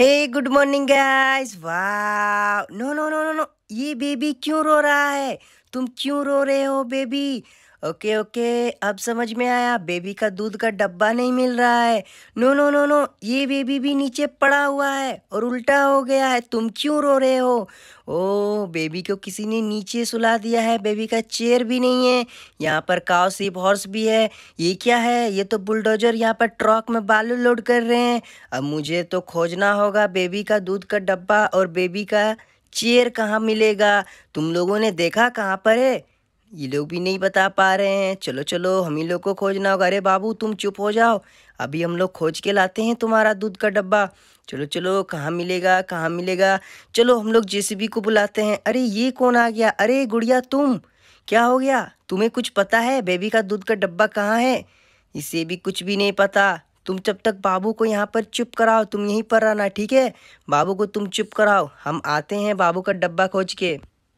हे good morning guys वाह no no no no no ये baby क्यों रो रहा है तुम क्यों रो रहे हो बेबी ओके ओके अब समझ में आया बेबी का दूध का डब्बा नहीं मिल रहा है नो नो नो नो ये बेबी भी नीचे पड़ा हुआ है और उल्टा हो गया है तुम क्यों रो रहे हो ओ बेबी को किसी ने नीचे सुला दिया है बेबी का चेयर भी नहीं है यहाँ पर काव सिप हॉर्स भी है ये क्या है ये तो बुलडोजर यहाँ पर ट्रक में बालू लोड कर रहे हैं अब मुझे तो खोजना होगा बेबी का दूध का डब्बा और बेबी का चेयर कहाँ मिलेगा तुम लोगों ने देखा कहाँ पर है ये लोग भी नहीं बता पा रहे हैं चलो चलो हम ही लोग को खोजना होगा अरे बाबू तुम चुप हो जाओ अभी हम लोग खोज के लाते हैं तुम्हारा दूध का डब्बा चलो चलो कहाँ मिलेगा कहाँ मिलेगा चलो हम लोग जेसीबी को बुलाते हैं अरे ये कौन आ गया अरे गुड़िया तुम क्या हो गया तुम्हें कुछ पता है बेबी का दूध का डब्बा कहाँ है इसे भी कुछ भी नहीं पता तुम जब तक बाबू को यहाँ पर चुप कराओ तुम यहीं पर रहना ठीक है बाबू को तुम चुप कराओ हम आते हैं बाबू का डब्बा खोज के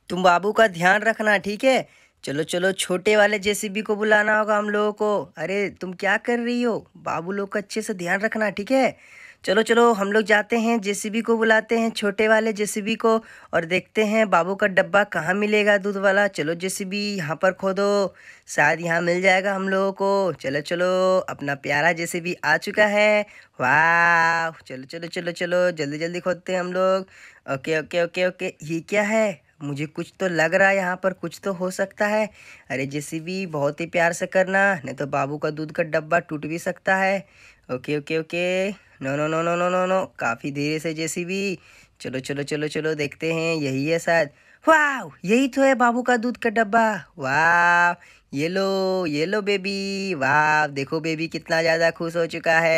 तुम बाबू का ध्यान रखना ठीक है चलो चलो छोटे वाले जेसीबी को बुलाना होगा हम लोगों को अरे तुम क्या कर रही हो बाबू लोग का अच्छे से ध्यान रखना ठीक है चलो चलो हम लोग जाते हैं जेसीबी को बुलाते हैं छोटे वाले जेसीबी को और देखते हैं बाबू का डब्बा कहाँ मिलेगा दूध वाला चलो जेसीबी यहाँ पर खोदो शायद यहाँ मिल जाएगा हम लोगों को चलो चलो अपना प्यारा जेसीबी आ चुका है वाह चलो चलो चलो चलो जल्दी जल्दी खोदते हैं हम लोग ओके ओके ओके ओके ये क्या है मुझे कुछ तो लग रहा है यहाँ पर कुछ तो हो सकता है अरे जैसे भी बहुत ही प्यार से करना नहीं तो बाबू का दूध का डब्बा टूट भी सकता है okay okay okay no no no no no no no काफ़ी धीरे से जैसी भी चलो चलो चलो चलो देखते हैं यही है शायद वाह यही तो है बाबू का दूध का डब्बा वाह ये लो ये लो बेबी वाह देखो बेबी कितना ज़्यादा खुश हो चुका है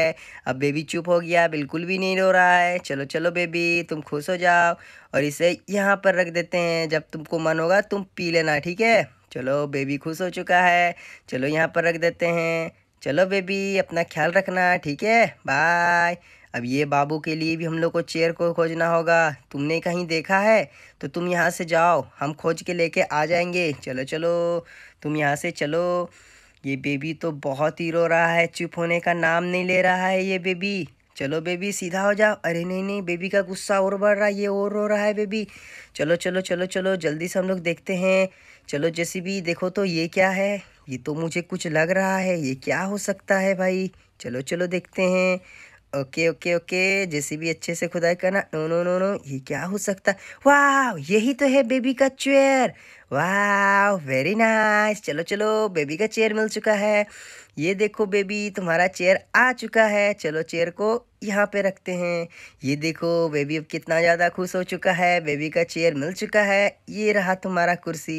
अब बेबी चुप हो गया बिल्कुल भी नहीं रो रहा है चलो चलो बेबी तुम खुश हो जाओ और इसे यहाँ पर रख देते हैं जब तुमको मन होगा तुम पी लेना ठीक है चलो बेबी खुश हो चुका है चलो यहाँ पर रख देते हैं चलो बेबी अपना ख्याल रखना ठीक है बाय अब ये बाबू के लिए भी हम लोग को चेयर को खोजना होगा तुमने कहीं देखा है तो तुम यहाँ से जाओ हम खोज के लेके आ जाएंगे चलो चलो तुम यहाँ से चलो ये बेबी तो बहुत ही रो रहा है चुप होने का नाम नहीं ले रहा है ये बेबी चलो बेबी सीधा हो जाओ अरे नहीं नहीं बेबी का गुस्सा और बढ़ रहा है ये और रो रहा है बेबी चलो चलो चलो चलो जल्दी से हम लोग देखते हैं चलो जैसे भी देखो तो ये क्या है ये तो मुझे कुछ लग रहा है ये क्या हो सकता है भाई चलो चलो देखते हैं ओके ओके ओके जैसे भी अच्छे से खुदाई करना नो नो नो नो ये क्या हो सकता है वाह यही तो है बेबी का चेयर वाह वेरी नाइस चलो चलो बेबी का चेयर मिल चुका है ये देखो बेबी तुम्हारा चेयर आ चुका है चलो चेयर को यहाँ पे रखते हैं ये देखो बेबी अब कितना ज़्यादा खुश हो चुका है बेबी का चेयर मिल चुका है ये रहा तुम्हारा कुर्सी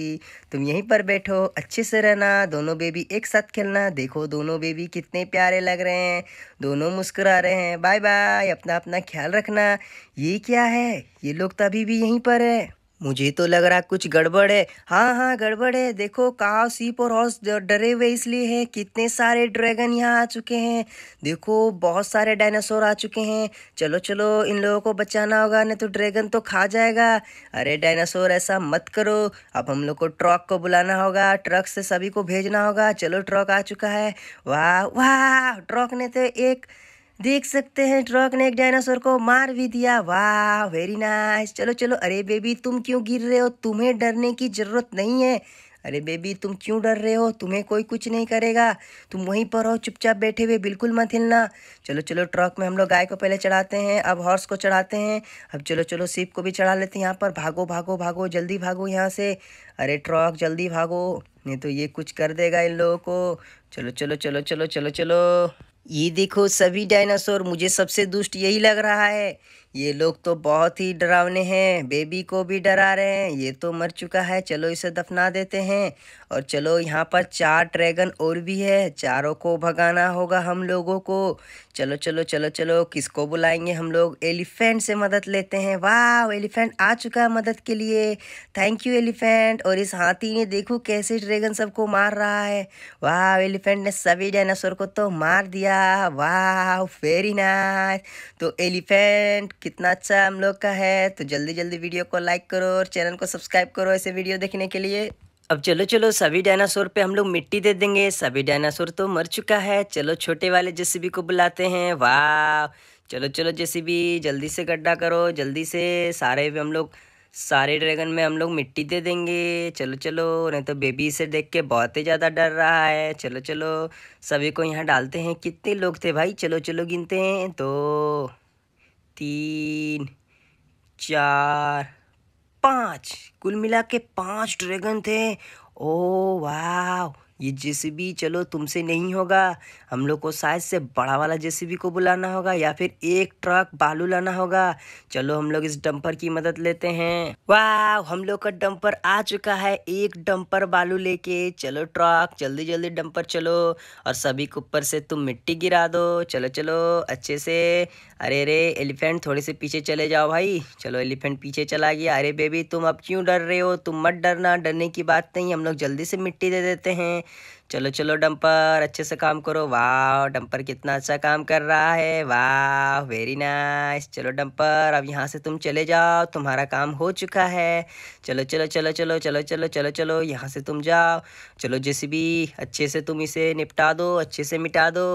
तुम यहीं पर बैठो अच्छे से रहना दोनों बेबी एक साथ खेलना देखो दोनों बेबी कितने प्यारे लग रहे हैं दोनों मुस्कुरा रहे हैं बाय बाय अपना अपना ख्याल रखना ये क्या है ये लोग तो अभी भी यहीं पर है मुझे तो लग रहा कुछ गड़बड़ है हाँ हाँ गड़बड़ है देखो काव सीप और हॉर्स डरे हुए इसलिए है कितने सारे ड्रैगन यहाँ आ चुके हैं देखो बहुत सारे डायनासोर आ चुके हैं चलो चलो इन लोगों को बचाना होगा नहीं तो ड्रैगन तो खा जाएगा अरे डायनासोर ऐसा मत करो अब हम लोग को ट्रक को बुलाना होगा ट्रक से सभी को भेजना होगा चलो ट्रक आ चुका है वाह वाह ट्रक ने तो एक देख सकते हैं ट्रक ने एक डायनासोर को मार भी दिया वाह वेरी नाइस चलो चलो अरे बेबी तुम क्यों गिर रहे हो तुम्हें डरने की ज़रूरत नहीं है अरे बेबी तुम क्यों डर रहे हो तुम्हें कोई कुछ नहीं करेगा तुम वहीं पर हो चुपचाप बैठे हुए बिल्कुल मत हिलना चलो चलो ट्रक में हम लोग गाय को पहले चढ़ाते हैं अब हॉर्स को चढ़ाते हैं अब चलो चलो सीप को भी चढ़ा लेते हैं यहाँ पर भागो भागो भागो जल्दी भागो यहाँ से अरे ट्रक जल्दी भागो नहीं तो ये कुछ कर देगा इन लोगों को चलो चलो चलो चलो चलो चलो ये देखो सभी डायनासोर मुझे सबसे दुष्ट यही लग रहा है ये लोग तो बहुत ही डरावने हैं बेबी को भी डरा रहे हैं ये तो मर चुका है चलो इसे दफना देते हैं और चलो यहाँ पर चार ड्रैगन और भी है चारों को भगाना होगा हम लोगों को चलो चलो चलो चलो किसको बुलाएंगे हम लोग एलिफेंट से मदद लेते हैं वाह एलिफेंट आ चुका है मदद के लिए थैंक यू एलिफेंट और इस हाथी ने देखो कैसे ड्रैगन सबको मार रहा है वाह एलिफेंट ने सभी डायनासोर को तो मार दिया वाह वेरी नाइस तो एलिफेंट कितना अच्छा हम लोग का है तो जल्दी जल्दी वीडियो को लाइक करो और चैनल को सब्सक्राइब करो ऐसे वीडियो देखने के लिए अब चलो चलो सभी डायनासोर पे हम लोग मिट्टी दे देंगे सभी डायनासोर तो मर चुका है चलो छोटे वाले जेसीबी को बुलाते हैं वाह चलो चलो जेसीबी जल्दी से गड्ढा करो जल्दी से सारे हम लोग सारे ड्रैगन में हम लोग मिट्टी दे देंगे चलो चलो नहीं तो बेबी इसे देख के बहुत ही ज़्यादा डर रहा है चलो चलो सभी को यहाँ डालते हैं कितने लोग थे भाई चलो चलो गिनते हैं तो तीन चार पाँच कुल मिला के पाँच ड्रैगन थे ओ वाह ये जेसीबी चलो तुमसे नहीं होगा हम लोग को साइज से बड़ा वाला जेसीबी को बुलाना होगा या फिर एक ट्रक बालू लाना होगा चलो हम लोग इस डंपर की मदद लेते हैं वाह हम लोग का डंपर आ चुका है एक डंपर बालू लेके चलो ट्रक जल्दी जल्दी डंपर चलो और सभी के ऊपर से तुम मिट्टी गिरा दो चलो चलो अच्छे से अरे अरे एलिफेंट थोड़े से पीछे चले जाओ भाई चलो एलिफेंट पीछे चला गया अरे बेबी तुम अब क्यों डर रहे हो तुम मत डरना डरने की बात नहीं हम लोग जल्दी से मिट्टी दे देते हैं चलो चलो डंपर अच्छे से काम करो वाह डंपर कितना अच्छा काम कर रहा है वाह वेरी नाइस चलो डंपर अब यहाँ से तुम चले जाओ तुम्हारा काम हो चुका है चलो चलो चलो चलो चलो चलो चलो चलो यहाँ से तुम जाओ चलो जेसीबी अच्छे से तुम इसे निपटा दो अच्छे से मिटा दो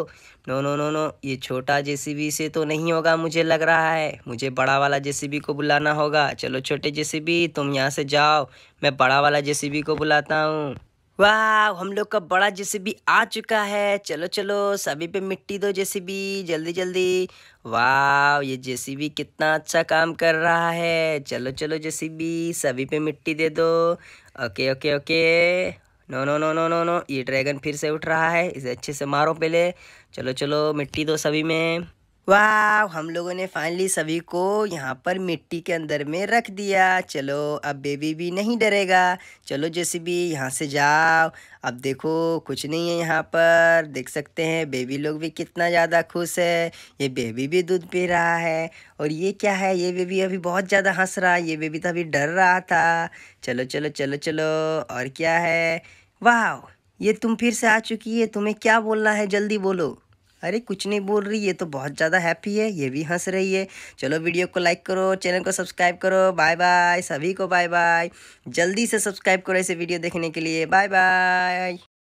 नो नो नो नो ये छोटा जेसीबी से तो नहीं होगा मुझे लग रहा है मुझे बड़ा वाला जेसीबी को बुलाना होगा चलो छोटे जेसीबी तुम यहाँ से जाओ मैं बड़ा वाला जेसीबी को बुलाता हूँ वाह हम लोग का बड़ा जेसीबी आ चुका है चलो चलो सभी पे मिट्टी दो जेसीबी जल्दी जल्दी वाह ये जेसीबी कितना अच्छा काम कर रहा है चलो चलो जेसीबी सभी पे मिट्टी दे दो okay okay okay no no no no no no ये ड्रैगन फिर से उठ रहा है इसे अच्छे से मारो पहले चलो चलो मिट्टी दो सभी में वाह हम लोगों ने फाइनली सभी को यहाँ पर मिट्टी के अंदर में रख दिया चलो अब बेबी भी नहीं डरेगा चलो जैसे भी यहाँ से जाओ अब देखो कुछ नहीं है यहाँ पर देख सकते हैं बेबी लोग भी कितना ज़्यादा खुश है ये बेबी भी दूध पी रहा है और ये क्या है ये बेबी अभी बहुत ज़्यादा हंस रहा है ये बेबी तो अभी डर रहा था चलो चलो चलो चलो और क्या है वाह ये तुम फिर से आ चुकी है तुम्हें क्या बोलना है जल्दी बोलो अरे कुछ नहीं बोल रही ये तो बहुत ज़्यादा हैप्पी है ये भी हंस रही है चलो वीडियो को लाइक करो चैनल को सब्सक्राइब करो बाय बाय सभी को बाय बाय जल्दी से सब्सक्राइब करो ऐसे वीडियो देखने के लिए बाय बाय